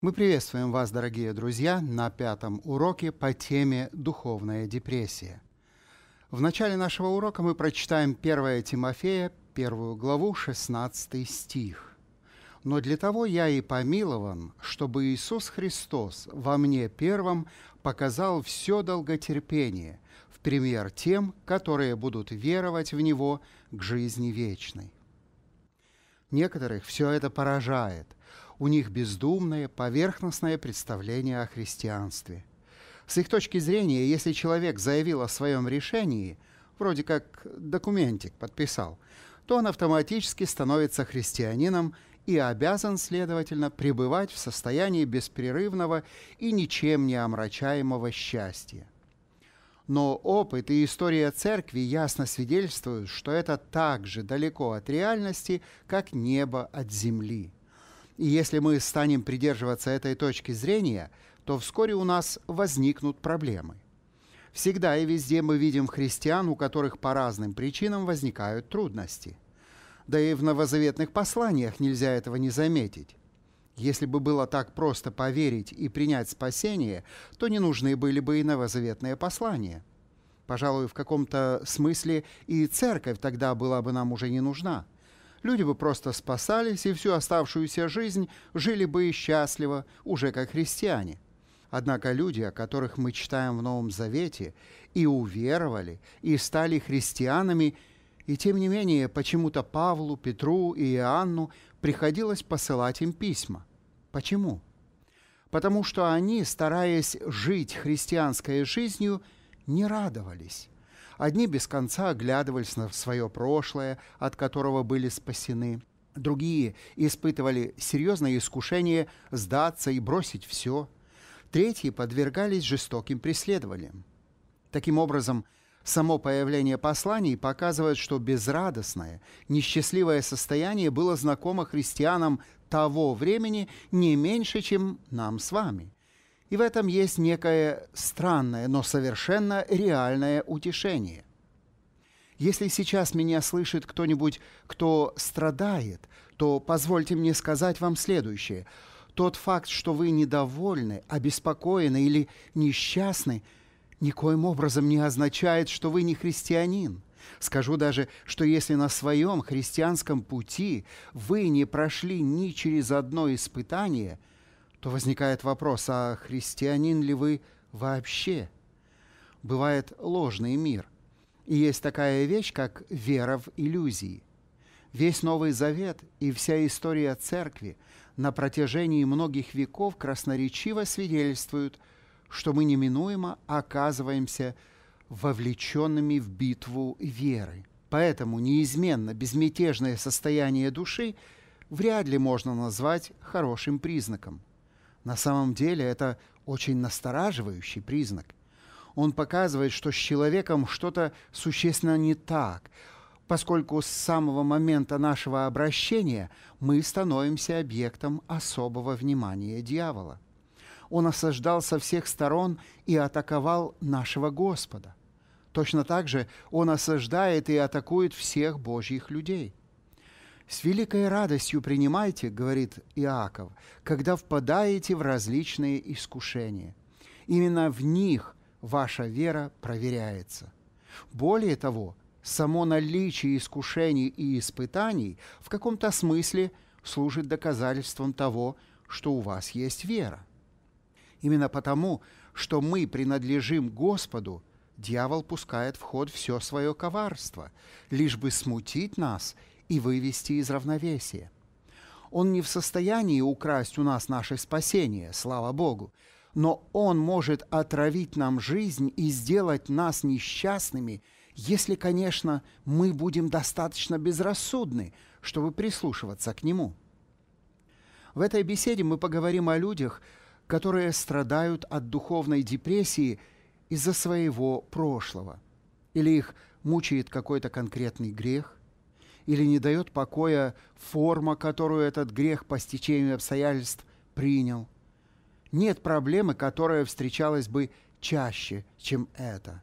Мы приветствуем вас, дорогие друзья, на пятом уроке по теме «Духовная депрессия». В начале нашего урока мы прочитаем 1 Тимофея, первую главу, 16 стих. «Но для того я и помилован, чтобы Иисус Христос во мне первым показал все долготерпение, в пример тем, которые будут веровать в Него к жизни вечной». Некоторых все это поражает, у них бездумное, поверхностное представление о христианстве. С их точки зрения, если человек заявил о своем решении, вроде как документик подписал, то он автоматически становится христианином и обязан, следовательно, пребывать в состоянии беспрерывного и ничем не омрачаемого счастья. Но опыт и история церкви ясно свидетельствуют, что это так же далеко от реальности, как небо от земли – и если мы станем придерживаться этой точки зрения, то вскоре у нас возникнут проблемы. Всегда и везде мы видим христиан, у которых по разным причинам возникают трудности. Да и в новозаветных посланиях нельзя этого не заметить. Если бы было так просто поверить и принять спасение, то не нужны были бы и новозаветные послания. Пожалуй, в каком-то смысле и церковь тогда была бы нам уже не нужна – люди бы просто спасались и всю оставшуюся жизнь жили бы и счастливо, уже как христиане. Однако люди, о которых мы читаем в Новом Завете, и уверовали, и стали христианами, и тем не менее почему-то Павлу, Петру и Иоанну приходилось посылать им письма. Почему? Потому что они, стараясь жить христианской жизнью, не радовались. Одни без конца оглядывались на свое прошлое, от которого были спасены. Другие испытывали серьезное искушение сдаться и бросить все. Третьи подвергались жестоким преследованиям. Таким образом, само появление посланий показывает, что безрадостное, несчастливое состояние было знакомо христианам того времени не меньше, чем нам с вами – и в этом есть некое странное, но совершенно реальное утешение. Если сейчас меня слышит кто-нибудь, кто страдает, то позвольте мне сказать вам следующее. Тот факт, что вы недовольны, обеспокоены или несчастны, никоим образом не означает, что вы не христианин. Скажу даже, что если на своем христианском пути вы не прошли ни через одно испытание, то возникает вопрос, а христианин ли вы вообще? Бывает ложный мир. И есть такая вещь, как вера в иллюзии. Весь Новый Завет и вся история Церкви на протяжении многих веков красноречиво свидетельствуют, что мы неминуемо оказываемся вовлеченными в битву веры. Поэтому неизменно безмятежное состояние души вряд ли можно назвать хорошим признаком. На самом деле это очень настораживающий признак. Он показывает, что с человеком что-то существенно не так, поскольку с самого момента нашего обращения мы становимся объектом особого внимания дьявола. Он осаждал со всех сторон и атаковал нашего Господа. Точно так же он осаждает и атакует всех Божьих людей. С великой радостью принимайте, говорит Иаков, когда впадаете в различные искушения. Именно в них ваша вера проверяется. Более того, само наличие искушений и испытаний в каком-то смысле служит доказательством того, что у вас есть вера. Именно потому, что мы принадлежим Господу, дьявол пускает в ход все свое коварство, лишь бы смутить нас и вывести из равновесия. Он не в состоянии украсть у нас наше спасение, слава Богу, но Он может отравить нам жизнь и сделать нас несчастными, если, конечно, мы будем достаточно безрассудны, чтобы прислушиваться к Нему. В этой беседе мы поговорим о людях, которые страдают от духовной депрессии из-за своего прошлого, или их мучает какой-то конкретный грех, или не дает покоя форма, которую этот грех по стечению обстоятельств принял. Нет проблемы, которая встречалась бы чаще, чем это.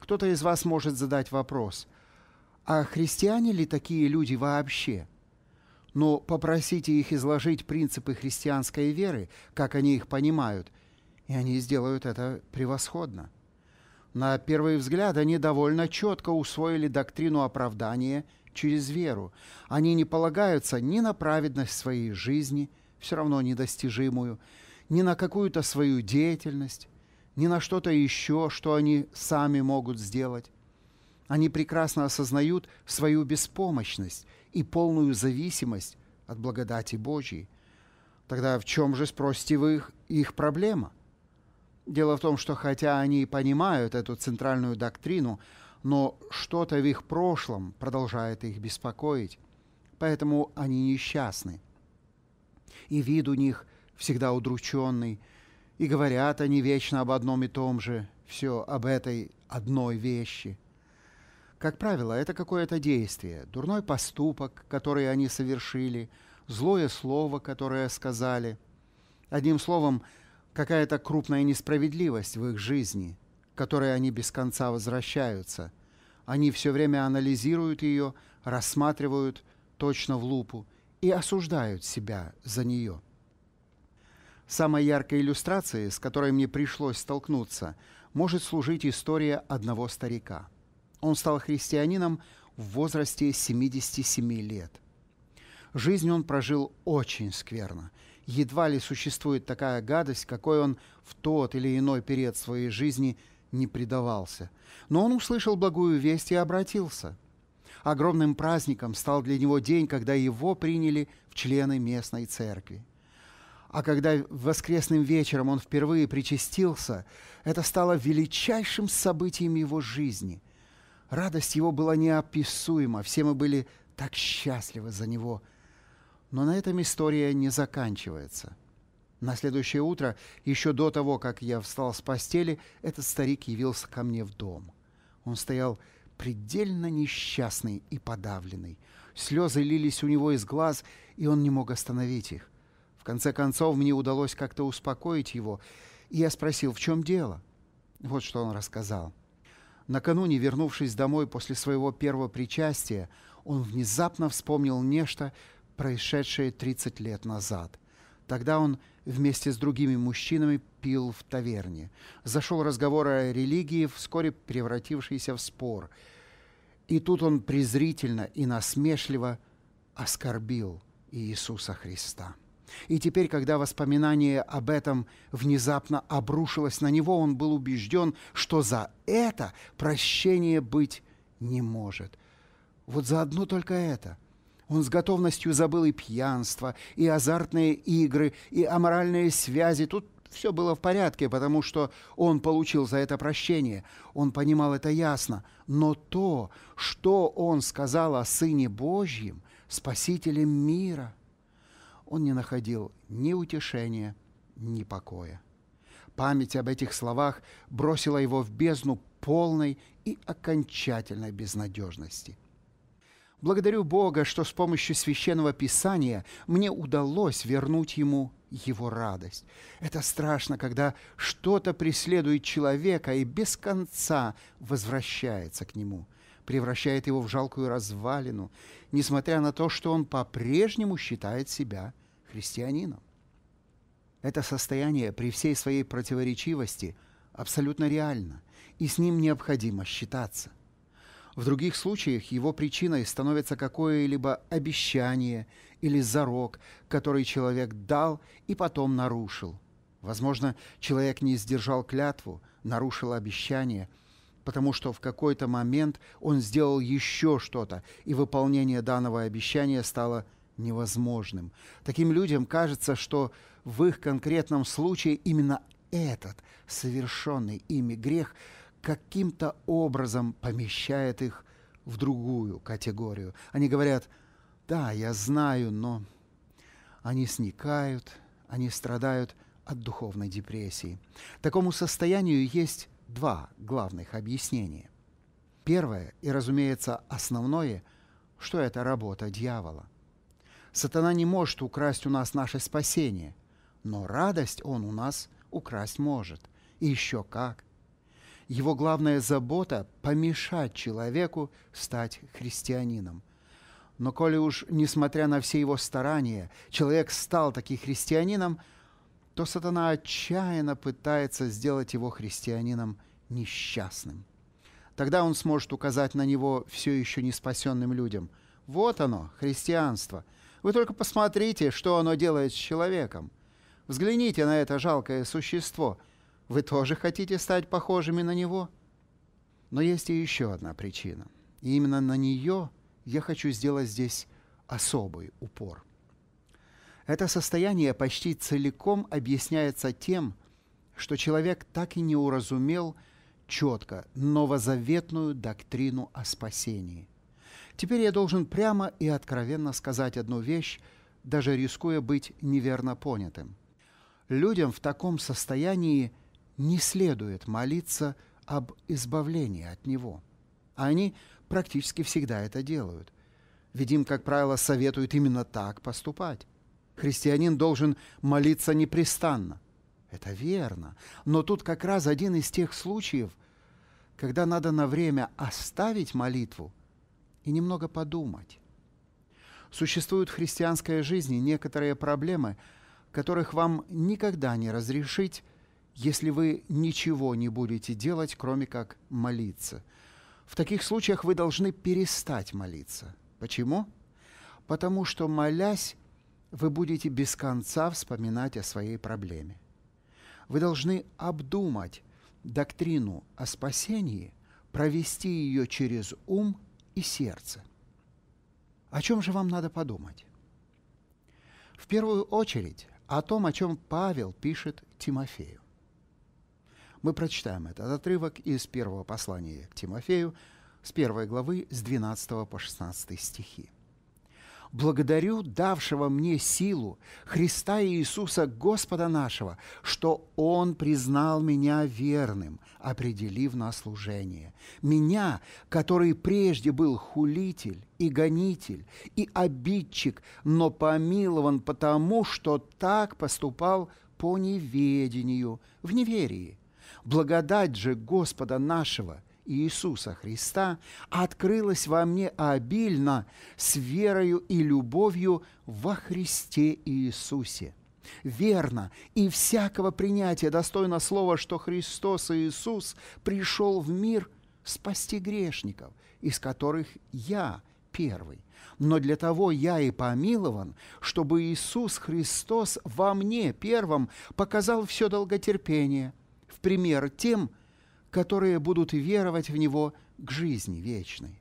Кто-то из вас может задать вопрос, а христиане ли такие люди вообще? Но попросите их изложить принципы христианской веры, как они их понимают, и они сделают это превосходно. На первый взгляд они довольно четко усвоили доктрину оправдания – через веру. Они не полагаются ни на праведность своей жизни, все равно недостижимую, ни на какую-то свою деятельность, ни на что-то еще, что они сами могут сделать. Они прекрасно осознают свою беспомощность и полную зависимость от благодати Божьей. Тогда в чем же, спросите вы, их, их проблема? Дело в том, что хотя они понимают эту центральную доктрину – но что-то в их прошлом продолжает их беспокоить, поэтому они несчастны. И вид у них всегда удрученный, и говорят они вечно об одном и том же, все об этой одной вещи. Как правило, это какое-то действие, дурной поступок, который они совершили, злое слово, которое сказали. Одним словом, какая-то крупная несправедливость в их жизни, которой они без конца возвращаются. Они все время анализируют ее, рассматривают точно в лупу и осуждают себя за нее. Самой яркой иллюстрацией, с которой мне пришлось столкнуться, может служить история одного старика. Он стал христианином в возрасте 77 лет. Жизнь он прожил очень скверно. Едва ли существует такая гадость, какой он в тот или иной период своей жизни не предавался. Но он услышал благую весть и обратился. Огромным праздником стал для него день, когда его приняли в члены местной церкви. А когда воскресным вечером он впервые причастился, это стало величайшим событием его жизни. Радость его была неописуема, все мы были так счастливы за него. Но на этом история не заканчивается. На следующее утро, еще до того, как я встал с постели, этот старик явился ко мне в дом. Он стоял предельно несчастный и подавленный. Слезы лились у него из глаз, и он не мог остановить их. В конце концов, мне удалось как-то успокоить его, и я спросил, в чем дело? Вот что он рассказал. Накануне, вернувшись домой после своего первого причастия, он внезапно вспомнил нечто, происшедшее 30 лет назад. Тогда он вместе с другими мужчинами пил в таверне. Зашел разговор о религии, вскоре превратившийся в спор. И тут он презрительно и насмешливо оскорбил Иисуса Христа. И теперь, когда воспоминание об этом внезапно обрушилось на него, он был убежден, что за это прощение быть не может. Вот за одно только это – он с готовностью забыл и пьянство, и азартные игры, и аморальные связи. Тут все было в порядке, потому что он получил за это прощение. Он понимал это ясно. Но то, что он сказал о Сыне Божьем, Спасителе мира, он не находил ни утешения, ни покоя. Память об этих словах бросила его в бездну полной и окончательной безнадежности – Благодарю Бога, что с помощью священного писания мне удалось вернуть ему его радость. Это страшно, когда что-то преследует человека и без конца возвращается к нему, превращает его в жалкую развалину, несмотря на то, что он по-прежнему считает себя христианином. Это состояние при всей своей противоречивости абсолютно реально, и с ним необходимо считаться. В других случаях его причиной становится какое-либо обещание или зарок, который человек дал и потом нарушил. Возможно, человек не сдержал клятву, нарушил обещание, потому что в какой-то момент он сделал еще что-то, и выполнение данного обещания стало невозможным. Таким людям кажется, что в их конкретном случае именно этот совершенный ими грех – каким-то образом помещает их в другую категорию. Они говорят, да, я знаю, но они сникают, они страдают от духовной депрессии. Такому состоянию есть два главных объяснения. Первое и, разумеется, основное, что это работа дьявола. Сатана не может украсть у нас наше спасение, но радость он у нас украсть может. И еще как. Его главная забота – помешать человеку стать христианином. Но коли уж, несмотря на все его старания, человек стал таки христианином, то сатана отчаянно пытается сделать его христианином несчастным. Тогда он сможет указать на него все еще не спасенным людям. Вот оно, христианство. Вы только посмотрите, что оно делает с человеком. Взгляните на это жалкое существо – вы тоже хотите стать похожими на него? Но есть и еще одна причина. И именно на нее я хочу сделать здесь особый упор. Это состояние почти целиком объясняется тем, что человек так и не уразумел четко новозаветную доктрину о спасении. Теперь я должен прямо и откровенно сказать одну вещь, даже рискуя быть неверно понятым. Людям в таком состоянии – не следует молиться об избавлении от него. А они практически всегда это делают. Ведь им, как правило, советуют именно так поступать. Христианин должен молиться непрестанно. Это верно. Но тут как раз один из тех случаев, когда надо на время оставить молитву и немного подумать. Существуют в христианской жизни некоторые проблемы, которых вам никогда не разрешить если вы ничего не будете делать, кроме как молиться. В таких случаях вы должны перестать молиться. Почему? Потому что, молясь, вы будете без конца вспоминать о своей проблеме. Вы должны обдумать доктрину о спасении, провести ее через ум и сердце. О чем же вам надо подумать? В первую очередь о том, о чем Павел пишет Тимофею. Мы прочитаем этот отрывок из первого послания к Тимофею, с первой главы, с 12 по 16 стихи. «Благодарю давшего мне силу Христа Иисуса Господа нашего, что Он признал меня верным, определив на служение. Меня, который прежде был хулитель и гонитель, и обидчик, но помилован потому, что так поступал по неведению, в неверии. Благодать же Господа нашего Иисуса Христа открылась во мне обильно с верою и любовью во Христе Иисусе. Верно, и всякого принятия достойно слова, что Христос Иисус пришел в мир спасти грешников, из которых я первый. Но для того я и помилован, чтобы Иисус Христос во мне первым показал все долготерпение – пример тем, которые будут веровать в Него к жизни вечной.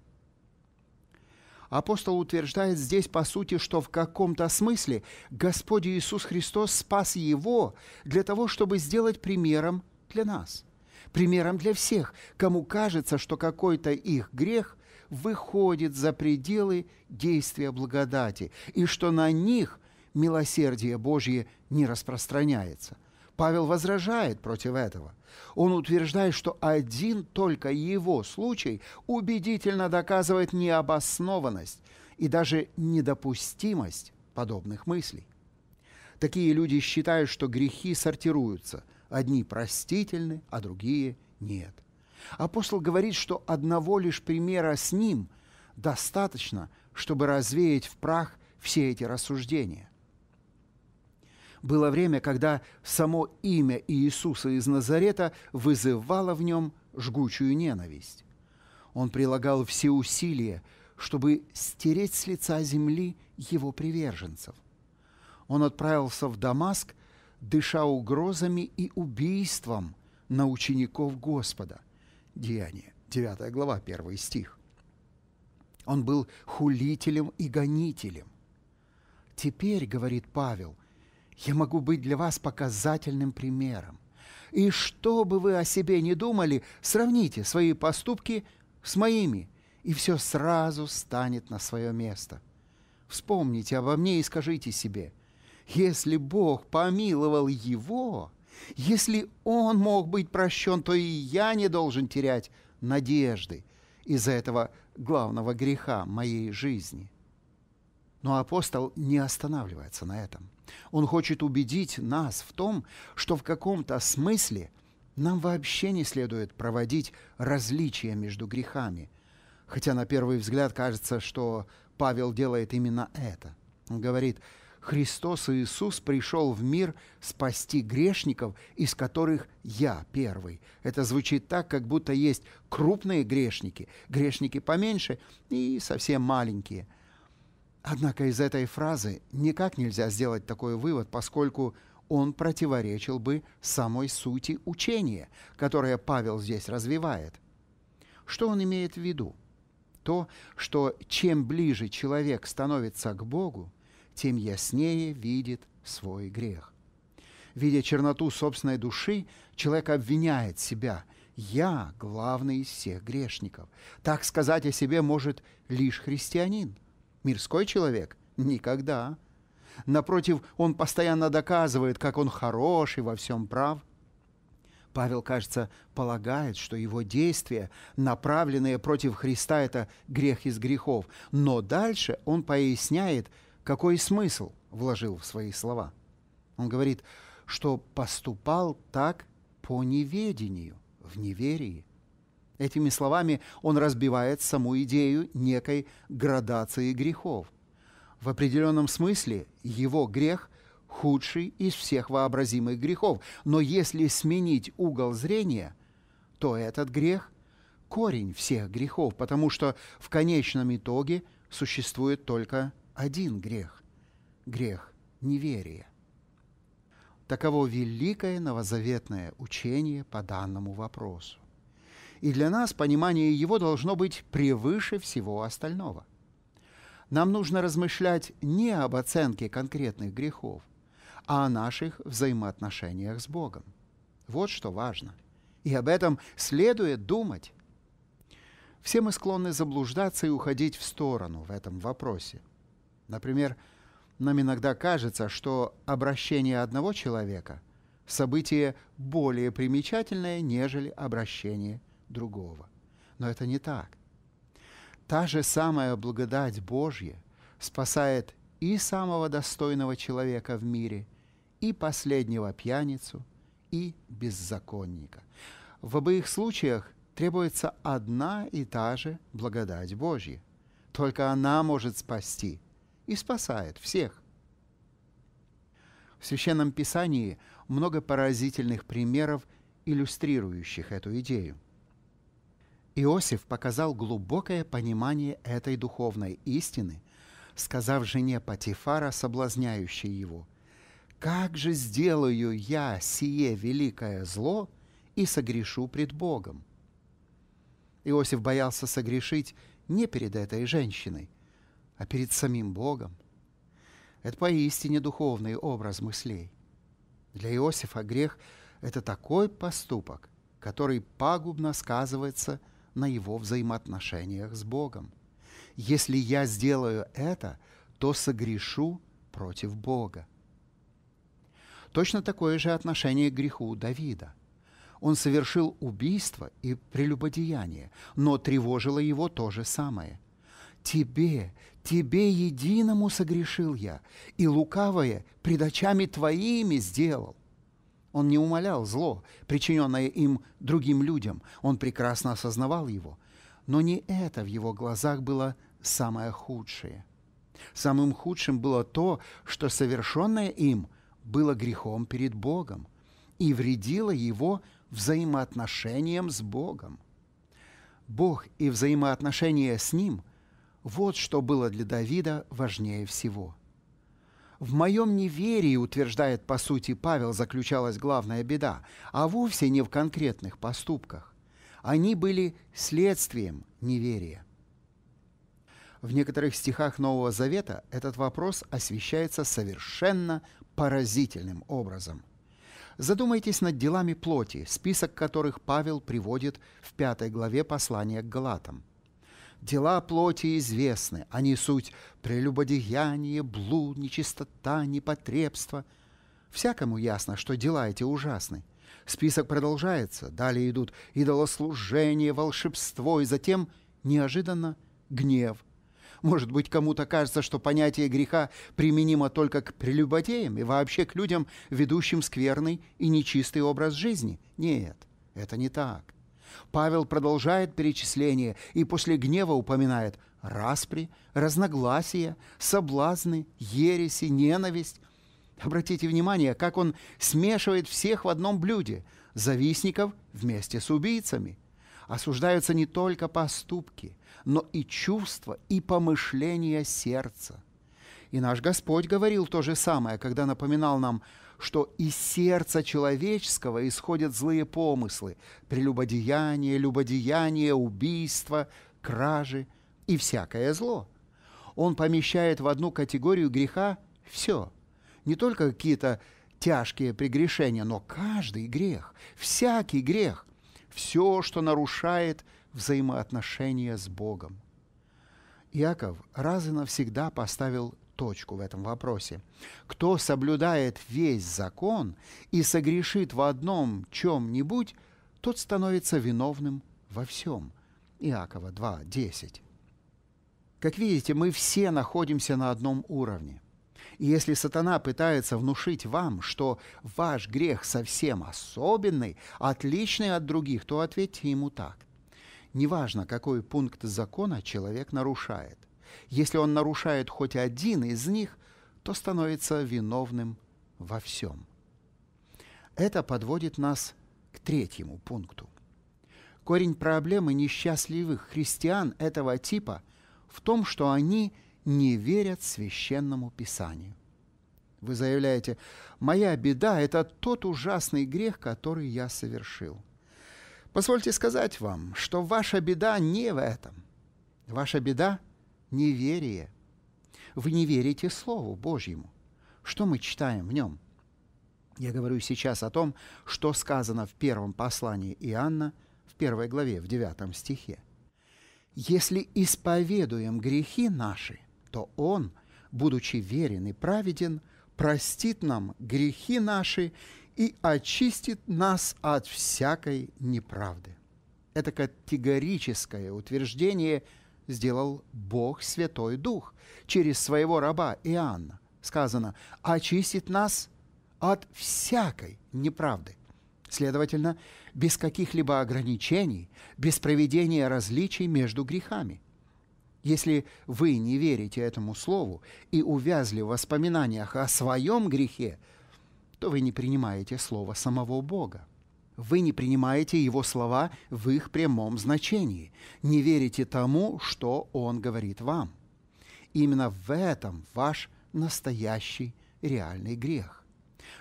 Апостол утверждает здесь по сути, что в каком-то смысле Господь Иисус Христос спас его для того, чтобы сделать примером для нас, примером для всех, кому кажется, что какой-то их грех выходит за пределы действия благодати, и что на них милосердие Божье не распространяется – Павел возражает против этого. Он утверждает, что один только его случай убедительно доказывает необоснованность и даже недопустимость подобных мыслей. Такие люди считают, что грехи сортируются. Одни простительны, а другие нет. Апостол говорит, что одного лишь примера с ним достаточно, чтобы развеять в прах все эти рассуждения было время, когда само имя Иисуса из Назарета вызывало в нем жгучую ненависть. Он прилагал все усилия, чтобы стереть с лица земли его приверженцев. Он отправился в Дамаск, дыша угрозами и убийством на учеников Господа. Деяние, 9 глава, 1 стих. Он был хулителем и гонителем. Теперь, говорит Павел, я могу быть для вас показательным примером. И что бы вы о себе не думали, сравните свои поступки с моими, и все сразу станет на свое место. Вспомните обо мне и скажите себе, если Бог помиловал его, если он мог быть прощен, то и я не должен терять надежды из-за этого главного греха моей жизни. Но апостол не останавливается на этом – он хочет убедить нас в том, что в каком-то смысле нам вообще не следует проводить различия между грехами. Хотя на первый взгляд кажется, что Павел делает именно это. Он говорит, Христос Иисус пришел в мир спасти грешников, из которых я первый. Это звучит так, как будто есть крупные грешники, грешники поменьше и совсем маленькие – Однако из этой фразы никак нельзя сделать такой вывод, поскольку он противоречил бы самой сути учения, которое Павел здесь развивает. Что он имеет в виду? То, что чем ближе человек становится к Богу, тем яснее видит свой грех. Видя черноту собственной души, человек обвиняет себя. «Я главный из всех грешников». Так сказать о себе может лишь христианин – Мирской человек? Никогда. Напротив, он постоянно доказывает, как он хорош и во всем прав. Павел, кажется, полагает, что его действия, направленные против Христа, это грех из грехов. Но дальше он поясняет, какой смысл вложил в свои слова. Он говорит, что поступал так по неведению, в неверии. Этими словами он разбивает саму идею некой градации грехов. В определенном смысле его грех – худший из всех вообразимых грехов, но если сменить угол зрения, то этот грех – корень всех грехов, потому что в конечном итоге существует только один грех – грех неверия. Таково великое новозаветное учение по данному вопросу и для нас понимание его должно быть превыше всего остального. Нам нужно размышлять не об оценке конкретных грехов, а о наших взаимоотношениях с Богом. Вот что важно. И об этом следует думать. Все мы склонны заблуждаться и уходить в сторону в этом вопросе. Например, нам иногда кажется, что обращение одного человека – событие более примечательное, нежели обращение другого. Но это не так. Та же самая благодать Божья спасает и самого достойного человека в мире, и последнего пьяницу, и беззаконника. В обоих случаях требуется одна и та же благодать Божья. Только она может спасти и спасает всех. В Священном Писании много поразительных примеров, иллюстрирующих эту идею – Иосиф показал глубокое понимание этой духовной истины, сказав жене Патифара, соблазняющей его, «Как же сделаю я сие великое зло и согрешу пред Богом?» Иосиф боялся согрешить не перед этой женщиной, а перед самим Богом. Это поистине духовный образ мыслей. Для Иосифа грех – это такой поступок, который пагубно сказывается на его взаимоотношениях с Богом. Если я сделаю это, то согрешу против Бога. Точно такое же отношение к греху у Давида. Он совершил убийство и прелюбодеяние, но тревожило его то же самое. «Тебе, тебе единому согрешил я, и лукавое пред очами твоими сделал». Он не умолял зло, причиненное им другим людям. Он прекрасно осознавал его. Но не это в его глазах было самое худшее. Самым худшим было то, что совершенное им было грехом перед Богом и вредило его взаимоотношениям с Богом. Бог и взаимоотношения с Ним – вот что было для Давида важнее всего – в моем неверии, утверждает по сути Павел, заключалась главная беда, а вовсе не в конкретных поступках. Они были следствием неверия. В некоторых стихах Нового Завета этот вопрос освещается совершенно поразительным образом. Задумайтесь над делами плоти, список которых Павел приводит в пятой главе послания к Галатам. Дела плоти известны, они суть прелюбодеяние, блуд, нечистота, непотребство. Всякому ясно, что дела эти ужасны. Список продолжается, далее идут идолослужение, волшебство и затем, неожиданно, гнев. Может быть, кому-то кажется, что понятие греха применимо только к прелюбодеям и вообще к людям, ведущим скверный и нечистый образ жизни. Нет, это не так. Павел продолжает перечисление и после гнева упоминает распри, разногласия, соблазны, ереси, ненависть. Обратите внимание, как он смешивает всех в одном блюде – завистников вместе с убийцами. Осуждаются не только поступки, но и чувства, и помышления сердца. И наш Господь говорил то же самое, когда напоминал нам что из сердца человеческого исходят злые помыслы, прелюбодеяние, любодеяние, убийство, кражи и всякое зло. Он помещает в одну категорию греха все, не только какие-то тяжкие прегрешения, но каждый грех, всякий грех, все, что нарушает взаимоотношения с Богом. Иаков раз и навсегда поставил точку в этом вопросе. Кто соблюдает весь закон и согрешит в одном чем-нибудь, тот становится виновным во всем. Иакова 2.10. Как видите, мы все находимся на одном уровне. И если сатана пытается внушить вам, что ваш грех совсем особенный, отличный от других, то ответьте ему так. Неважно, какой пункт закона человек нарушает. Если он нарушает хоть один из них, то становится виновным во всем. Это подводит нас к третьему пункту. Корень проблемы несчастливых христиан этого типа в том, что они не верят священному писанию. Вы заявляете, моя беда – это тот ужасный грех, который я совершил. Позвольте сказать вам, что ваша беда не в этом. Ваша беда неверие. Вы не верите Слову Божьему. Что мы читаем в нем? Я говорю сейчас о том, что сказано в первом послании Иоанна, в первой главе, в девятом стихе. «Если исповедуем грехи наши, то Он, будучи верен и праведен, простит нам грехи наши и очистит нас от всякой неправды». Это категорическое утверждение – сделал Бог Святой Дух через своего раба Иоанна. Сказано, очистит нас от всякой неправды. Следовательно, без каких-либо ограничений, без проведения различий между грехами. Если вы не верите этому слову и увязли в воспоминаниях о своем грехе, то вы не принимаете слово самого Бога. Вы не принимаете его слова в их прямом значении, не верите тому, что он говорит вам. Именно в этом ваш настоящий реальный грех.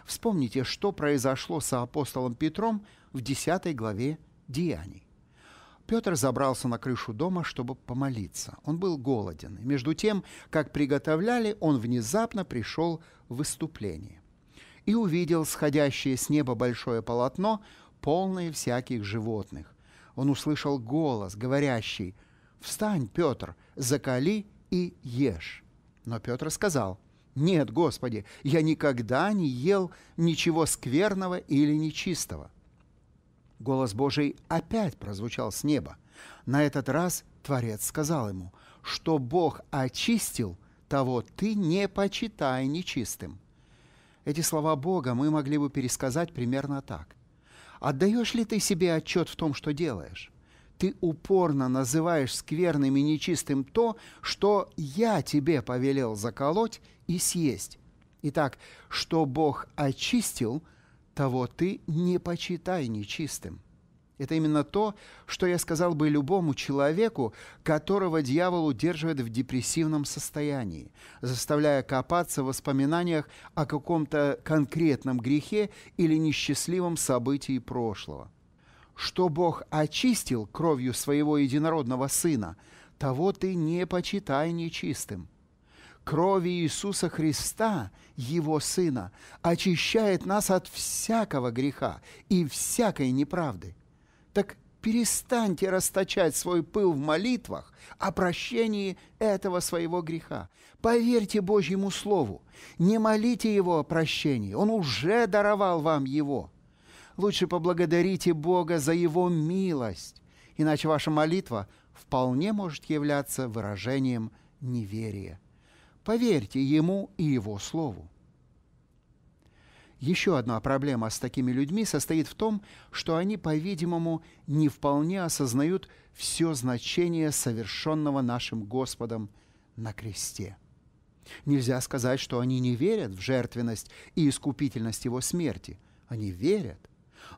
Вспомните, что произошло с апостолом Петром в 10 главе Деяний. Петр забрался на крышу дома, чтобы помолиться. Он был голоден. И между тем, как приготовляли, он внезапно пришел в выступление и увидел сходящее с неба большое полотно, полные всяких животных. Он услышал голос, говорящий, «Встань, Петр, закали и ешь». Но Петр сказал, «Нет, Господи, я никогда не ел ничего скверного или нечистого». Голос Божий опять прозвучал с неба. На этот раз Творец сказал ему, «Что Бог очистил, того ты не почитай нечистым». Эти слова Бога мы могли бы пересказать примерно так. Отдаешь ли ты себе отчет в том, что делаешь? Ты упорно называешь скверным и нечистым то, что я тебе повелел заколоть и съесть. Итак, что Бог очистил, того ты не почитай нечистым. Это именно то, что я сказал бы любому человеку, которого дьявол удерживает в депрессивном состоянии, заставляя копаться в воспоминаниях о каком-то конкретном грехе или несчастливом событии прошлого. Что Бог очистил кровью своего единородного Сына, того ты не почитай нечистым. Крови Иисуса Христа, Его Сына, очищает нас от всякого греха и всякой неправды – Перестаньте расточать свой пыл в молитвах о прощении этого своего греха. Поверьте Божьему Слову. Не молите Его о прощении. Он уже даровал вам его. Лучше поблагодарите Бога за Его милость, иначе ваша молитва вполне может являться выражением неверия. Поверьте Ему и Его Слову. Еще одна проблема с такими людьми состоит в том, что они, по-видимому, не вполне осознают все значение совершенного нашим Господом на кресте. Нельзя сказать, что они не верят в жертвенность и искупительность его смерти. Они верят,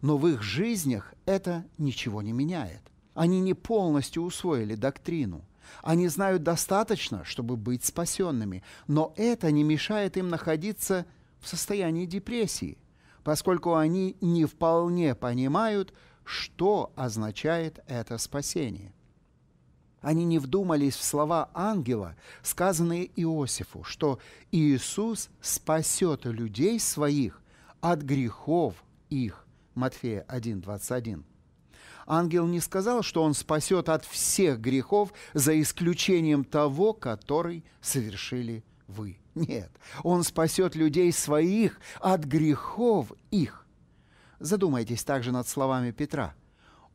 но в их жизнях это ничего не меняет. Они не полностью усвоили доктрину. Они знают достаточно, чтобы быть спасенными, но это не мешает им находиться в в состоянии депрессии, поскольку они не вполне понимают, что означает это спасение. Они не вдумались в слова ангела, сказанные Иосифу, что Иисус спасет людей своих от грехов их. Матфея 1:21. Ангел не сказал, что он спасет от всех грехов за исключением того, который совершили вы. Нет, Он спасет людей своих от грехов их. Задумайтесь также над словами Петра.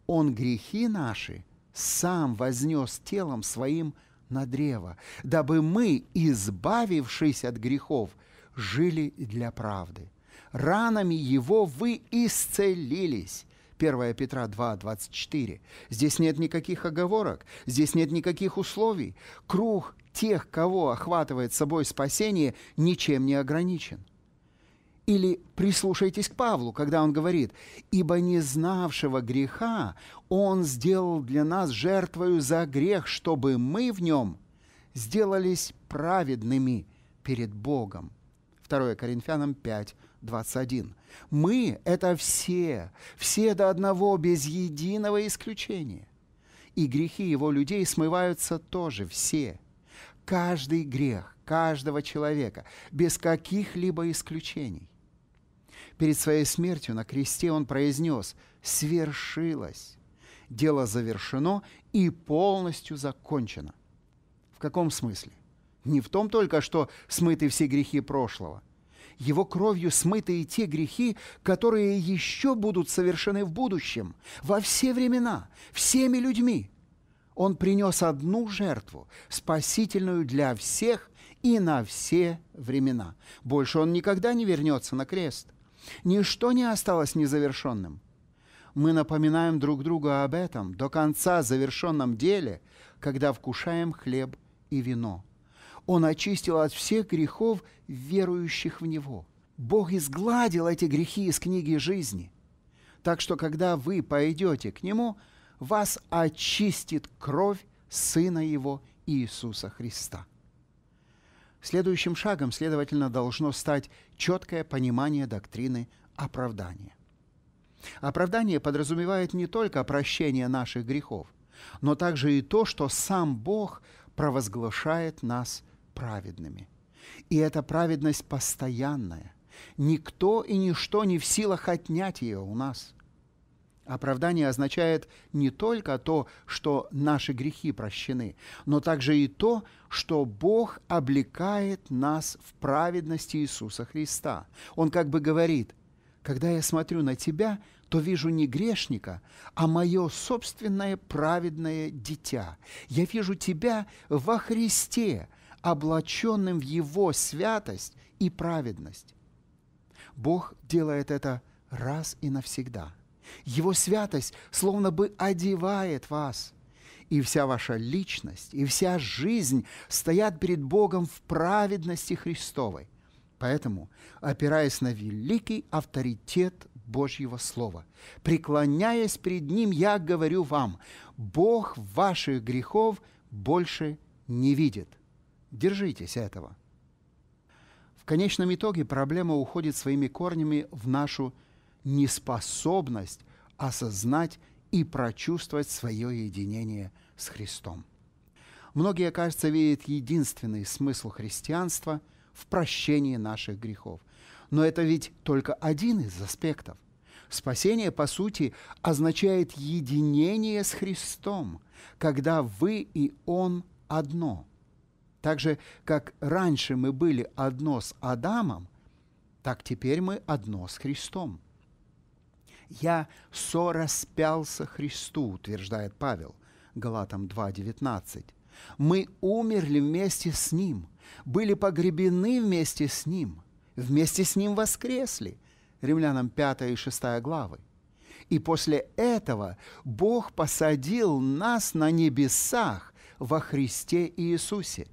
Он грехи наши сам вознес телом своим на древо, дабы мы, избавившись от грехов, жили для правды. Ранами его вы исцелились. 1 Петра 2, 24. Здесь нет никаких оговорок, здесь нет никаких условий. Круг тех, кого охватывает собой спасение, ничем не ограничен. Или прислушайтесь к Павлу, когда он говорит, «Ибо не знавшего греха он сделал для нас жертвою за грех, чтобы мы в нем сделались праведными перед Богом». 2 Коринфянам 5, 21. «Мы – это все, все до одного, без единого исключения. И грехи его людей смываются тоже все – каждый грех каждого человека, без каких-либо исключений. Перед своей смертью на кресте он произнес «свершилось». Дело завершено и полностью закончено. В каком смысле? Не в том только, что смыты все грехи прошлого. Его кровью смыты и те грехи, которые еще будут совершены в будущем, во все времена, всеми людьми – он принес одну жертву, спасительную для всех и на все времена. Больше он никогда не вернется на крест. Ничто не осталось незавершенным. Мы напоминаем друг другу об этом до конца завершенном деле, когда вкушаем хлеб и вино. Он очистил от всех грехов верующих в Него. Бог изгладил эти грехи из книги жизни. Так что, когда вы пойдете к Нему – вас очистит кровь Сына Его Иисуса Христа. Следующим шагом, следовательно, должно стать четкое понимание доктрины оправдания. Оправдание подразумевает не только прощение наших грехов, но также и то, что сам Бог провозглашает нас праведными. И эта праведность постоянная. Никто и ничто не в силах отнять ее у нас. Оправдание означает не только то, что наши грехи прощены, но также и то, что Бог облекает нас в праведности Иисуса Христа. Он как бы говорит, «Когда я смотрю на тебя, то вижу не грешника, а мое собственное праведное дитя. Я вижу тебя во Христе, облаченным в Его святость и праведность». Бог делает это раз и навсегда – его святость словно бы одевает вас. И вся ваша личность, и вся жизнь стоят перед Богом в праведности Христовой. Поэтому, опираясь на великий авторитет Божьего Слова, преклоняясь перед Ним, я говорю вам, Бог ваших грехов больше не видит. Держитесь этого. В конечном итоге проблема уходит своими корнями в нашу неспособность осознать и прочувствовать свое единение с Христом. Многие, кажется, видят единственный смысл христианства в прощении наших грехов. Но это ведь только один из аспектов. Спасение, по сути, означает единение с Христом, когда вы и Он одно. Так же, как раньше мы были одно с Адамом, так теперь мы одно с Христом. «Я сораспялся Христу», утверждает Павел, Галатам 2.19. «Мы умерли вместе с Ним, были погребены вместе с Ним, вместе с Ним воскресли». Римлянам 5 и 6 главы. И после этого Бог посадил нас на небесах во Христе Иисусе.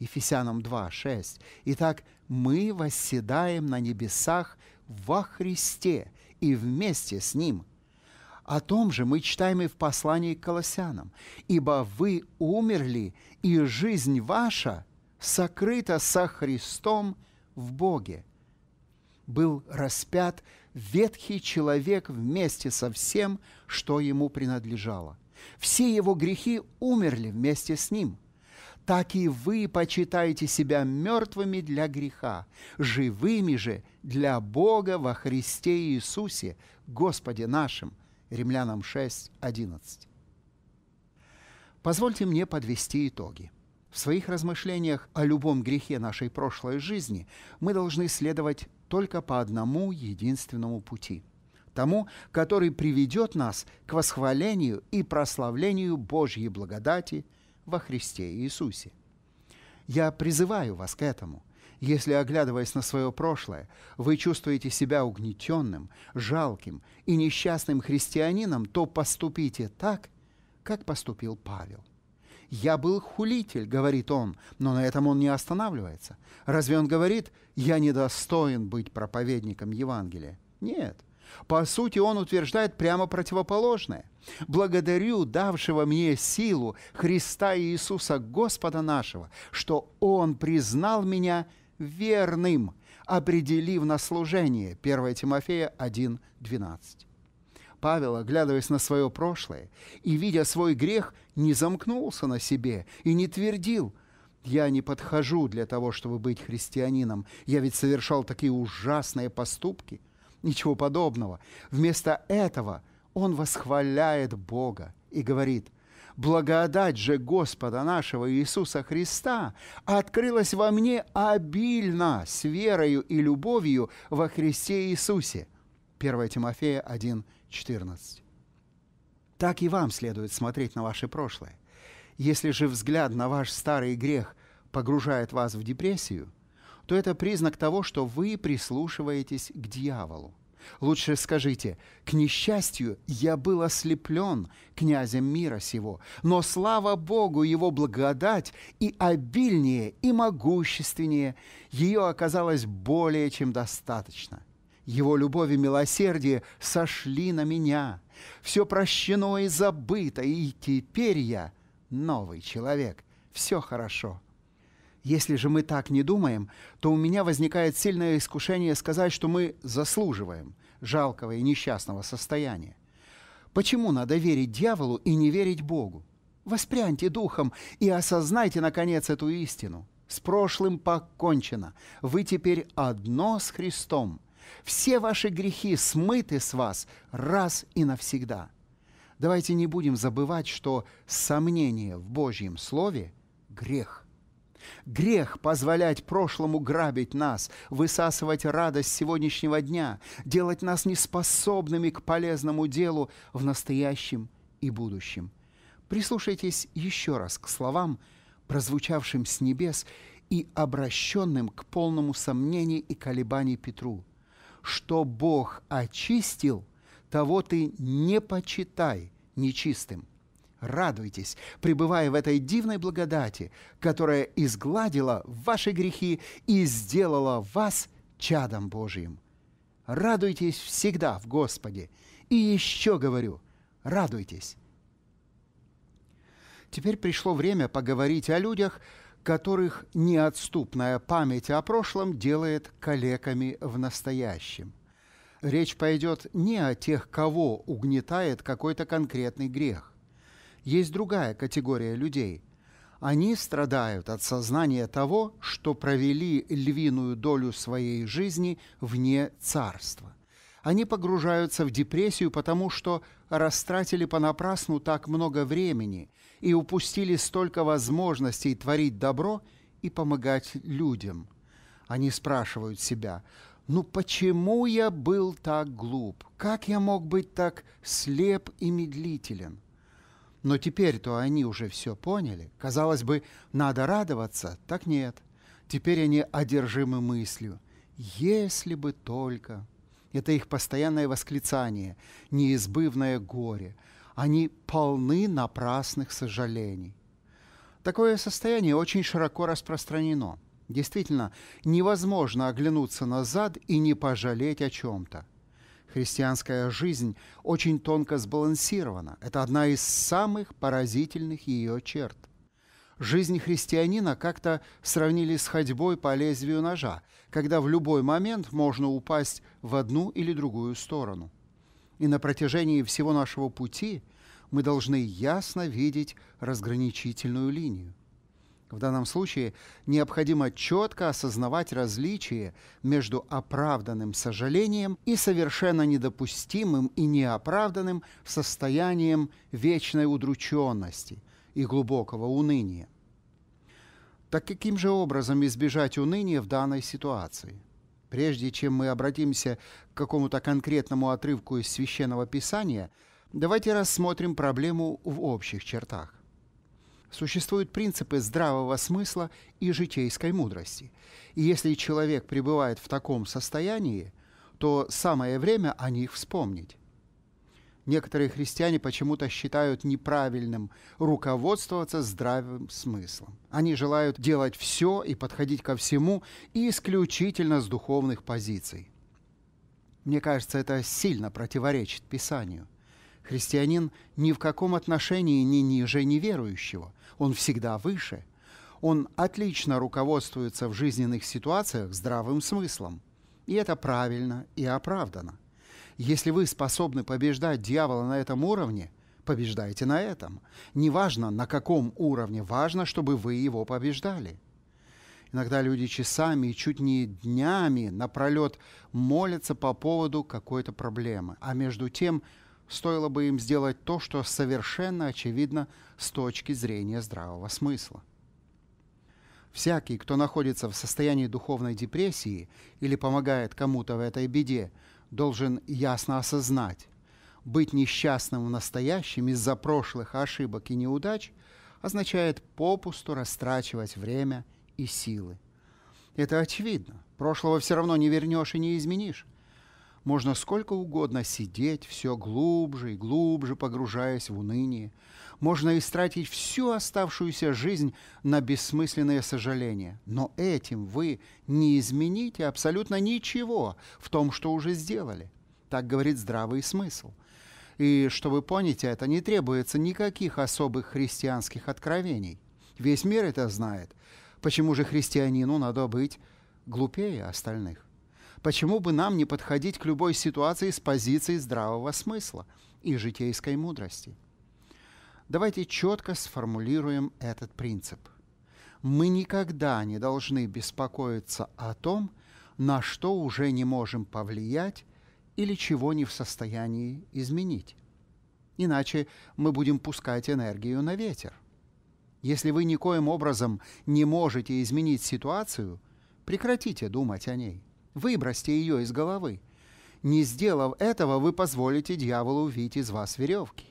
Ефесянам 2, 6. Итак, мы восседаем на небесах во Христе – и вместе с Ним. О том же мы читаем и в послании к Колоссянам. «Ибо вы умерли, и жизнь ваша сокрыта со Христом в Боге». Был распят ветхий человек вместе со всем, что ему принадлежало. Все его грехи умерли вместе с ним – так и вы почитаете себя мертвыми для греха, живыми же для Бога во Христе Иисусе, Господе нашим». Римлянам 6:11. Позвольте мне подвести итоги. В своих размышлениях о любом грехе нашей прошлой жизни мы должны следовать только по одному единственному пути – тому, который приведет нас к восхвалению и прославлению Божьей благодати во Христе Иисусе. Я призываю вас к этому. Если, оглядываясь на свое прошлое, вы чувствуете себя угнетенным, жалким и несчастным христианином, то поступите так, как поступил Павел. «Я был хулитель», — говорит он, но на этом он не останавливается. Разве он говорит «я недостоин быть проповедником Евангелия»? Нет – по сути, он утверждает прямо противоположное. «Благодарю давшего мне силу Христа Иисуса Господа нашего, что Он признал меня верным, определив на служение» 1 Тимофея 1, 12. Павел, оглядываясь на свое прошлое и видя свой грех, не замкнулся на себе и не твердил «Я не подхожу для того, чтобы быть христианином, я ведь совершал такие ужасные поступки». – Ничего подобного. Вместо этого он восхваляет Бога и говорит, «Благодать же Господа нашего Иисуса Христа открылась во мне обильно с верою и любовью во Христе Иисусе». 1 Тимофея 1, 14. Так и вам следует смотреть на ваше прошлое. Если же взгляд на ваш старый грех погружает вас в депрессию, то это признак того, что вы прислушиваетесь к дьяволу. Лучше скажите, к несчастью я был ослеплен князем мира сего, но слава Богу его благодать и обильнее, и могущественнее, ее оказалось более чем достаточно. Его любовь и милосердие сошли на меня. Все прощено и забыто, и теперь я новый человек. Все хорошо. Если же мы так не думаем, то у меня возникает сильное искушение сказать, что мы заслуживаем жалкого и несчастного состояния. Почему надо верить дьяволу и не верить Богу? Воспряньте духом и осознайте, наконец, эту истину. С прошлым покончено. Вы теперь одно с Христом. Все ваши грехи смыты с вас раз и навсегда. Давайте не будем забывать, что сомнение в Божьем Слове – грех. Грех позволять прошлому грабить нас, высасывать радость сегодняшнего дня, делать нас неспособными к полезному делу в настоящем и будущем. Прислушайтесь еще раз к словам, прозвучавшим с небес и обращенным к полному сомнению и колебанию Петру. «Что Бог очистил, того ты не почитай нечистым» радуйтесь, пребывая в этой дивной благодати, которая изгладила ваши грехи и сделала вас чадом Божьим. Радуйтесь всегда в Господе. И еще говорю, радуйтесь. Теперь пришло время поговорить о людях, которых неотступная память о прошлом делает калеками в настоящем. Речь пойдет не о тех, кого угнетает какой-то конкретный грех, есть другая категория людей. Они страдают от сознания того, что провели львиную долю своей жизни вне царства. Они погружаются в депрессию, потому что растратили понапрасну так много времени и упустили столько возможностей творить добро и помогать людям. Они спрашивают себя, ну почему я был так глуп? Как я мог быть так слеп и медлителен? Но теперь-то они уже все поняли. Казалось бы, надо радоваться, так нет. Теперь они одержимы мыслью. «Если бы только...» Это их постоянное восклицание, неизбывное горе. Они полны напрасных сожалений. Такое состояние очень широко распространено. Действительно, невозможно оглянуться назад и не пожалеть о чем-то христианская жизнь очень тонко сбалансирована. Это одна из самых поразительных ее черт. Жизнь христианина как-то сравнили с ходьбой по лезвию ножа, когда в любой момент можно упасть в одну или другую сторону. И на протяжении всего нашего пути мы должны ясно видеть разграничительную линию – в данном случае необходимо четко осознавать различие между оправданным сожалением и совершенно недопустимым и неоправданным состоянием вечной удрученности и глубокого уныния. Так каким же образом избежать уныния в данной ситуации? Прежде чем мы обратимся к какому-то конкретному отрывку из Священного Писания, давайте рассмотрим проблему в общих чертах существуют принципы здравого смысла и житейской мудрости. И если человек пребывает в таком состоянии, то самое время о них вспомнить. Некоторые христиане почему-то считают неправильным руководствоваться здравым смыслом. Они желают делать все и подходить ко всему исключительно с духовных позиций. Мне кажется, это сильно противоречит Писанию. Христианин ни в каком отношении не ниже неверующего, он всегда выше. Он отлично руководствуется в жизненных ситуациях здравым смыслом. И это правильно и оправдано. Если вы способны побеждать дьявола на этом уровне, побеждайте на этом. Неважно, на каком уровне, важно, чтобы вы его побеждали. Иногда люди часами и чуть не днями напролет молятся по поводу какой-то проблемы. А между тем – Стоило бы им сделать то, что совершенно очевидно с точки зрения здравого смысла. Всякий, кто находится в состоянии духовной депрессии или помогает кому-то в этой беде, должен ясно осознать, быть несчастным в настоящем из-за прошлых ошибок и неудач означает попусту растрачивать время и силы. Это очевидно. Прошлого все равно не вернешь и не изменишь. Можно сколько угодно сидеть все глубже и глубже, погружаясь в уныние. Можно истратить всю оставшуюся жизнь на бессмысленные сожаления. Но этим вы не измените абсолютно ничего в том, что уже сделали. Так говорит здравый смысл. И, что вы помните, это не требуется никаких особых христианских откровений. Весь мир это знает. Почему же христианину надо быть глупее остальных? Почему бы нам не подходить к любой ситуации с позиции здравого смысла и житейской мудрости? Давайте четко сформулируем этот принцип. Мы никогда не должны беспокоиться о том, на что уже не можем повлиять или чего не в состоянии изменить. Иначе мы будем пускать энергию на ветер. Если вы никоим образом не можете изменить ситуацию, прекратите думать о ней. Выбросьте ее из головы. Не сделав этого, вы позволите дьяволу увидеть из вас веревки.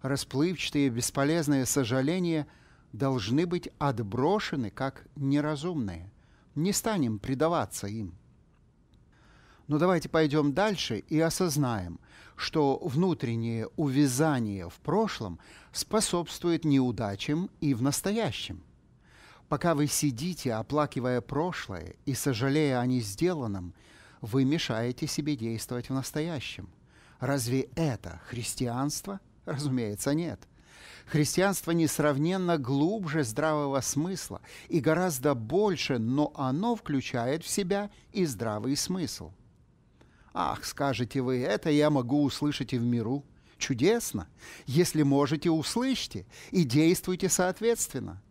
Расплывчатые бесполезные сожаления должны быть отброшены как неразумные. Не станем предаваться им. Но давайте пойдем дальше и осознаем, что внутреннее увязание в прошлом способствует неудачам и в настоящем – Пока вы сидите, оплакивая прошлое и сожалея о несделанном, вы мешаете себе действовать в настоящем. Разве это христианство? Разумеется, нет. Христианство несравненно глубже здравого смысла и гораздо больше, но оно включает в себя и здравый смысл. «Ах, скажете вы, это я могу услышать и в миру. Чудесно! Если можете, услышьте и действуйте соответственно.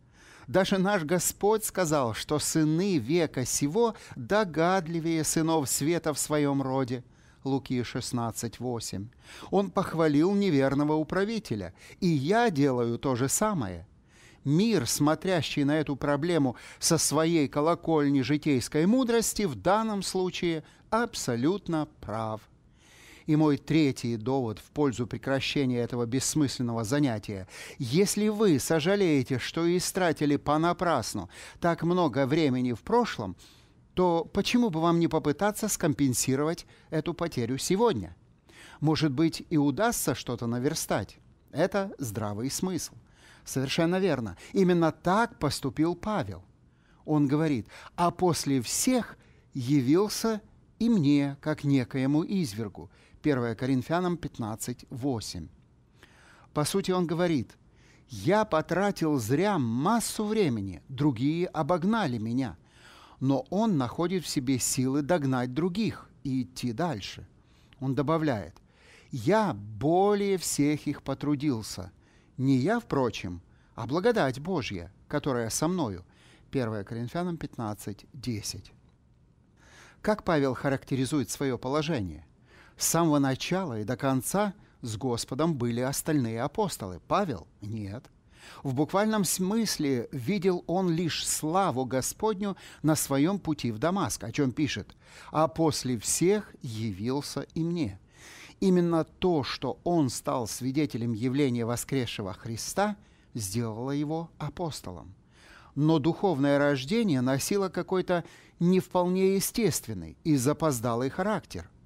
Даже наш Господь сказал, что сыны века сего догадливее сынов света в своем роде. Луки 16:8. Он похвалил неверного управителя, и я делаю то же самое. Мир, смотрящий на эту проблему со своей колокольни житейской мудрости, в данном случае абсолютно прав. И мой третий довод в пользу прекращения этого бессмысленного занятия. Если вы сожалеете, что истратили понапрасну так много времени в прошлом, то почему бы вам не попытаться скомпенсировать эту потерю сегодня? Может быть, и удастся что-то наверстать. Это здравый смысл. Совершенно верно. Именно так поступил Павел. Он говорит, а после всех явился и мне, как некоему извергу, 1 Коринфянам 15:8. По сути, он говорит, «Я потратил зря массу времени, другие обогнали меня, но он находит в себе силы догнать других и идти дальше». Он добавляет, «Я более всех их потрудился, не я, впрочем, а благодать Божья, которая со мною». 1 Коринфянам 15:10. Как Павел характеризует свое положение? с самого начала и до конца с Господом были остальные апостолы. Павел? Нет. В буквальном смысле видел он лишь славу Господню на своем пути в Дамаск, о чем пишет «А после всех явился и мне». Именно то, что он стал свидетелем явления воскресшего Христа, сделало его апостолом. Но духовное рождение носило какой-то не вполне естественный и запоздалый характер –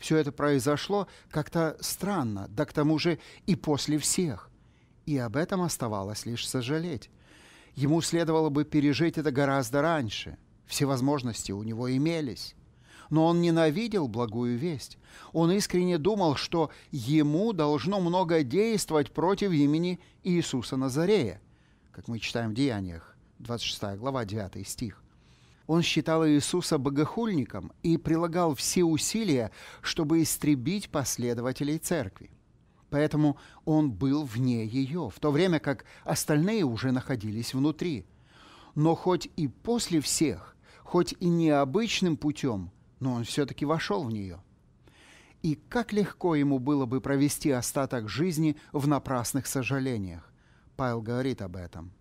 все это произошло как-то странно, да к тому же и после всех. И об этом оставалось лишь сожалеть. Ему следовало бы пережить это гораздо раньше. Все возможности у него имелись. Но он ненавидел благую весть. Он искренне думал, что ему должно много действовать против имени Иисуса Назарея, как мы читаем в Деяниях, 26 глава, 9 стих. Он считал Иисуса богохульником и прилагал все усилия, чтобы истребить последователей церкви. Поэтому он был вне ее, в то время как остальные уже находились внутри. Но хоть и после всех, хоть и необычным путем, но он все-таки вошел в нее. И как легко ему было бы провести остаток жизни в напрасных сожалениях. Павел говорит об этом.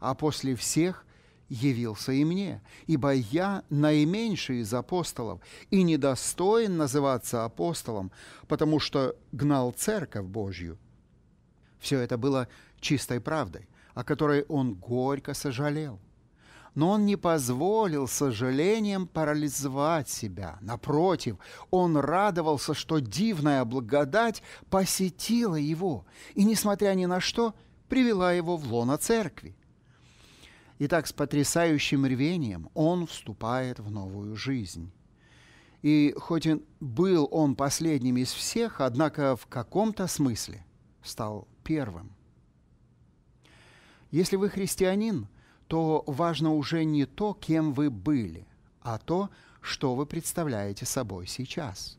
А после всех явился и мне, ибо я наименьший из апостолов и недостоин называться апостолом, потому что гнал церковь Божью». Все это было чистой правдой, о которой он горько сожалел. Но он не позволил сожалением парализовать себя. Напротив, он радовался, что дивная благодать посетила его и, несмотря ни на что, привела его в лоно церкви – и так с потрясающим рвением он вступает в новую жизнь. И хоть и был он последним из всех, однако в каком-то смысле стал первым. Если вы христианин, то важно уже не то, кем вы были, а то, что вы представляете собой сейчас.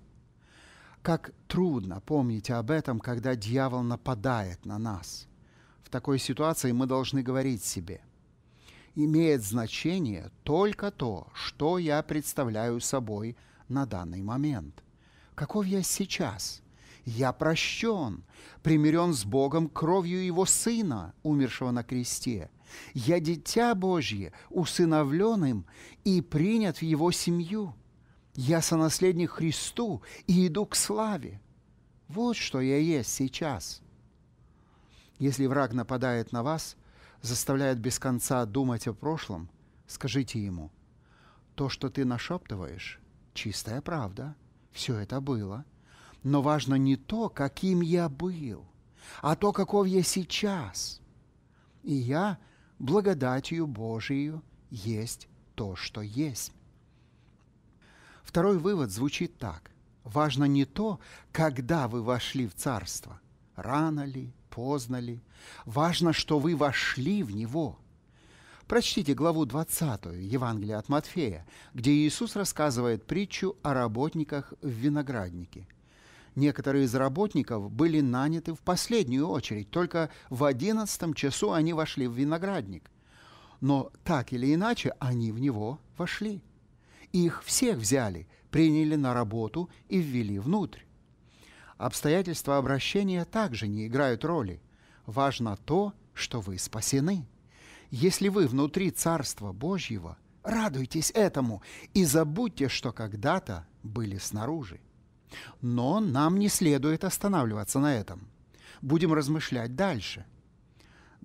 Как трудно помнить об этом, когда дьявол нападает на нас. В такой ситуации мы должны говорить себе – имеет значение только то, что я представляю собой на данный момент. Каков я сейчас? Я прощен, примирен с Богом кровью Его Сына, умершего на кресте. Я дитя Божье, усыновленным и принят в Его семью. Я сонаследник Христу и иду к славе. Вот что я есть сейчас. Если враг нападает на вас – заставляет без конца думать о прошлом, скажите ему, то, что ты нашептываешь, чистая правда, все это было, но важно не то, каким я был, а то, каков я сейчас. И я благодатью Божию есть то, что есть. Второй вывод звучит так. Важно не то, когда вы вошли в Царство, рано ли, познали. Важно, что вы вошли в Него. Прочтите главу 20 Евангелия от Матфея, где Иисус рассказывает притчу о работниках в винограднике. Некоторые из работников были наняты в последнюю очередь, только в одиннадцатом часу они вошли в виноградник. Но так или иначе они в него вошли. Их всех взяли, приняли на работу и ввели внутрь. Обстоятельства обращения также не играют роли. Важно то, что вы спасены. Если вы внутри Царства Божьего, радуйтесь этому и забудьте, что когда-то были снаружи. Но нам не следует останавливаться на этом. Будем размышлять дальше –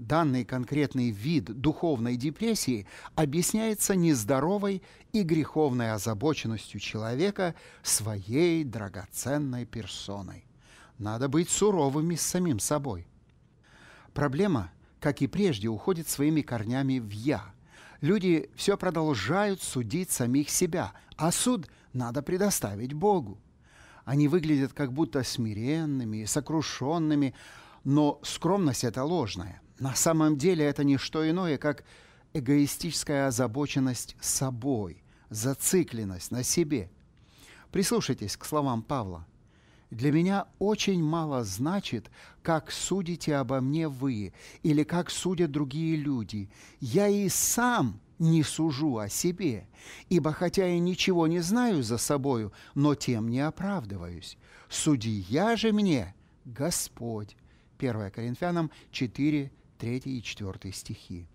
данный конкретный вид духовной депрессии объясняется нездоровой и греховной озабоченностью человека своей драгоценной персоной. Надо быть суровыми с самим собой. Проблема, как и прежде, уходит своими корнями в «я». Люди все продолжают судить самих себя, а суд надо предоставить Богу. Они выглядят как будто смиренными и сокрушенными, но скромность – это ложная – на самом деле это не что иное, как эгоистическая озабоченность собой, зацикленность на себе. Прислушайтесь к словам Павла. «Для меня очень мало значит, как судите обо мне вы или как судят другие люди. Я и сам не сужу о себе, ибо хотя я ничего не знаю за собою, но тем не оправдываюсь. Судья же мне Господь». 1 Коринфянам 4, 3 и 4 стихи.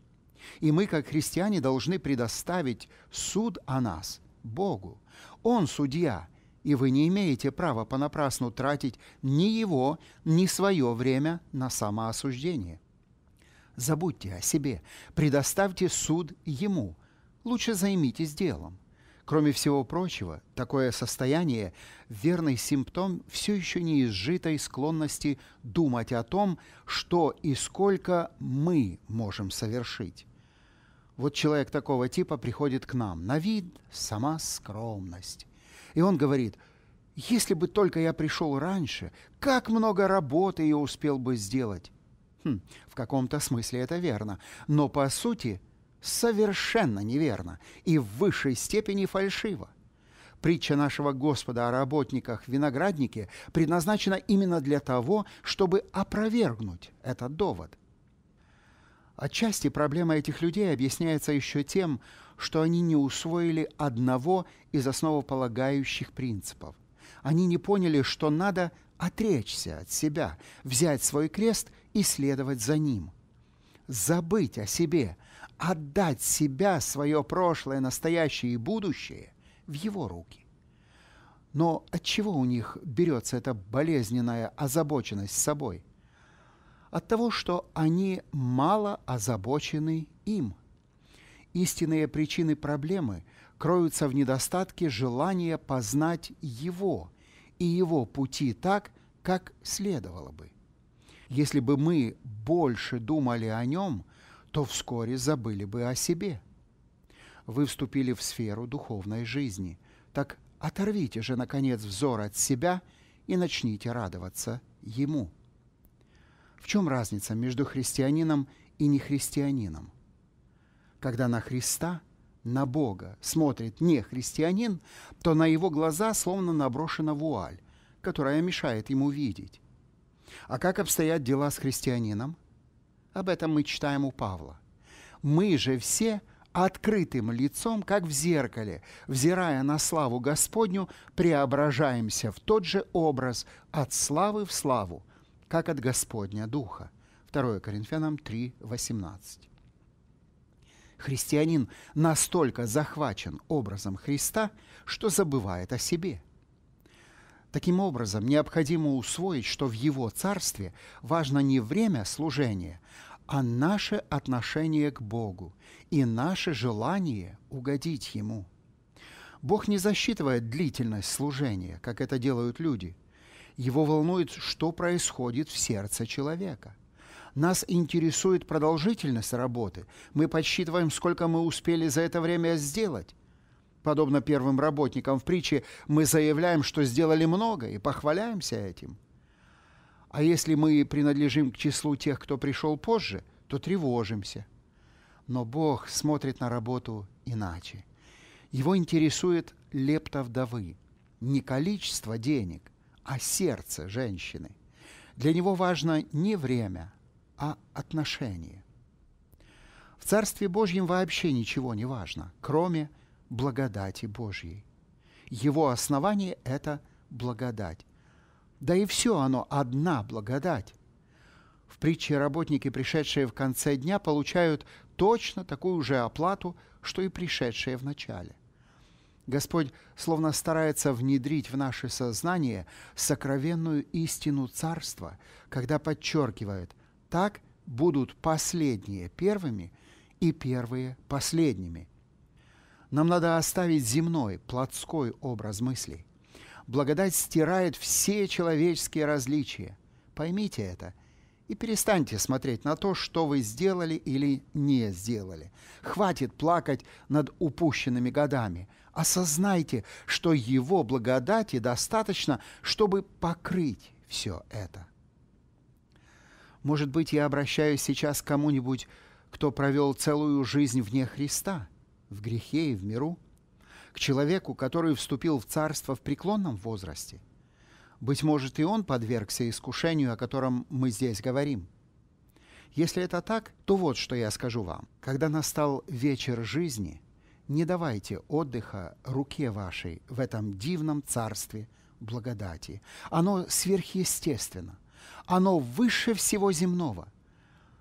И мы, как христиане, должны предоставить суд о нас Богу. Он судья, и вы не имеете права понапрасну тратить ни его, ни свое время на самоосуждение. Забудьте о себе, предоставьте суд ему. Лучше займитесь делом – Кроме всего прочего, такое состояние – верный симптом все еще неизжитой склонности думать о том, что и сколько мы можем совершить. Вот человек такого типа приходит к нам. На вид сама скромность. И он говорит, если бы только я пришел раньше, как много работы я успел бы сделать. Хм, в каком-то смысле это верно. Но по сути – совершенно неверно и в высшей степени фальшиво. Притча нашего Господа о работниках винограднике предназначена именно для того, чтобы опровергнуть этот довод. Отчасти проблема этих людей объясняется еще тем, что они не усвоили одного из основополагающих принципов. Они не поняли, что надо отречься от себя, взять свой крест и следовать за ним. Забыть о себе – отдать себя, свое прошлое, настоящее и будущее в его руки. Но от чего у них берется эта болезненная озабоченность собой? От того, что они мало озабочены им. Истинные причины проблемы кроются в недостатке желания познать его и его пути так, как следовало бы. Если бы мы больше думали о нем – то вскоре забыли бы о себе. Вы вступили в сферу духовной жизни. Так оторвите же, наконец, взор от себя и начните радоваться Ему. В чем разница между христианином и нехристианином? Когда на Христа, на Бога смотрит не христианин, то на его глаза словно наброшена вуаль, которая мешает ему видеть. А как обстоят дела с христианином – об этом мы читаем у Павла. Мы же все открытым лицом, как в зеркале, взирая на славу Господню, преображаемся в тот же образ от славы в славу, как от Господня Духа. 2 Коринфянам 3, 18. Христианин настолько захвачен образом Христа, что забывает о себе. Таким образом, необходимо усвоить, что в Его Царстве важно не время служения, а наше отношение к Богу и наше желание угодить Ему. Бог не засчитывает длительность служения, как это делают люди. Его волнует, что происходит в сердце человека. Нас интересует продолжительность работы. Мы подсчитываем, сколько мы успели за это время сделать. Подобно первым работникам в притче, мы заявляем, что сделали много и похваляемся этим – а если мы принадлежим к числу тех, кто пришел позже, то тревожимся. Но Бог смотрит на работу иначе. Его интересует лепта вдовы, не количество денег, а сердце женщины. Для него важно не время, а отношение. В Царстве Божьем вообще ничего не важно, кроме благодати Божьей. Его основание – это благодать. Да и все оно – одна благодать. В притче работники, пришедшие в конце дня, получают точно такую же оплату, что и пришедшие в начале. Господь словно старается внедрить в наше сознание сокровенную истину Царства, когда подчеркивает «так будут последние первыми и первые последними». Нам надо оставить земной, плотской образ мыслей. Благодать стирает все человеческие различия. Поймите это и перестаньте смотреть на то, что вы сделали или не сделали. Хватит плакать над упущенными годами. Осознайте, что Его благодати достаточно, чтобы покрыть все это. Может быть, я обращаюсь сейчас к кому-нибудь, кто провел целую жизнь вне Христа, в грехе и в миру – к человеку, который вступил в царство в преклонном возрасте. Быть может, и он подвергся искушению, о котором мы здесь говорим. Если это так, то вот что я скажу вам. Когда настал вечер жизни, не давайте отдыха руке вашей в этом дивном царстве благодати. Оно сверхъестественно. Оно выше всего земного –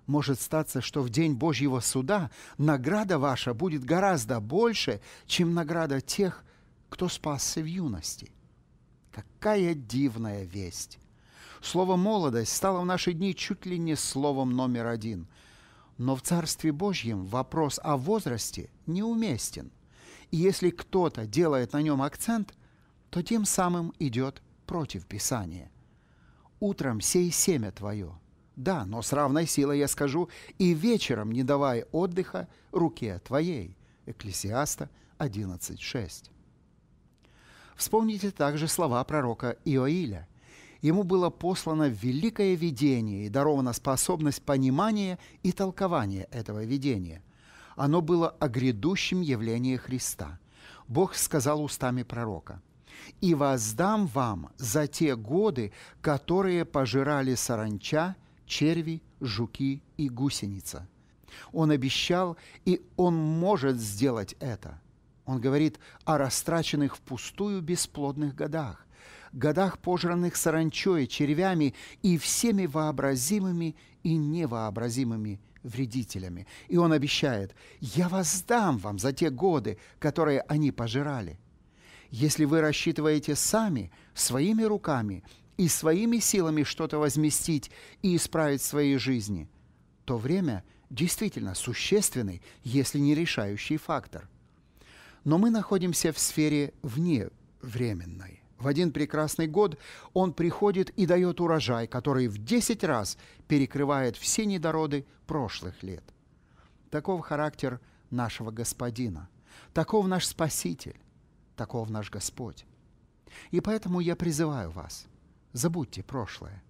может статься, что в день Божьего суда награда ваша будет гораздо больше, чем награда тех, кто спасся в юности. Какая дивная весть! Слово «молодость» стало в наши дни чуть ли не словом номер один. Но в Царстве Божьем вопрос о возрасте неуместен. И если кто-то делает на нем акцент, то тем самым идет против Писания. «Утром сей семя твое», да, но с равной силой я скажу, и вечером не давай отдыха руке твоей. Экклесиаста 11.6. Вспомните также слова пророка Иоиля. Ему было послано великое видение и дарована способность понимания и толкования этого видения. Оно было о грядущем явлении Христа. Бог сказал устами пророка – и воздам вам за те годы, которые пожирали саранча черви, жуки и гусеница. Он обещал, и он может сделать это. Он говорит о растраченных впустую бесплодных годах, годах, пожранных саранчой, червями и всеми вообразимыми и невообразимыми вредителями. И он обещает, «Я воздам вам за те годы, которые они пожирали». Если вы рассчитываете сами, своими руками, и своими силами что-то возместить и исправить в своей жизни, то время действительно существенный, если не решающий фактор. Но мы находимся в сфере вне временной. В один прекрасный год он приходит и дает урожай, который в 10 раз перекрывает все недороды прошлых лет. Таков характер нашего Господина, таков наш Спаситель, таков наш Господь. И поэтому я призываю вас – Забудьте прошлое.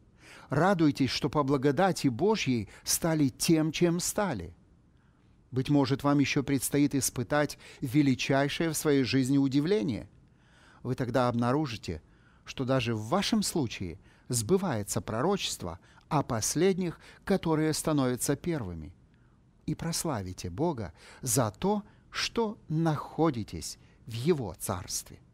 Радуйтесь, что по благодати Божьей стали тем, чем стали. Быть может, вам еще предстоит испытать величайшее в своей жизни удивление. Вы тогда обнаружите, что даже в вашем случае сбывается пророчество о последних, которые становятся первыми. И прославите Бога за то, что находитесь в Его Царстве.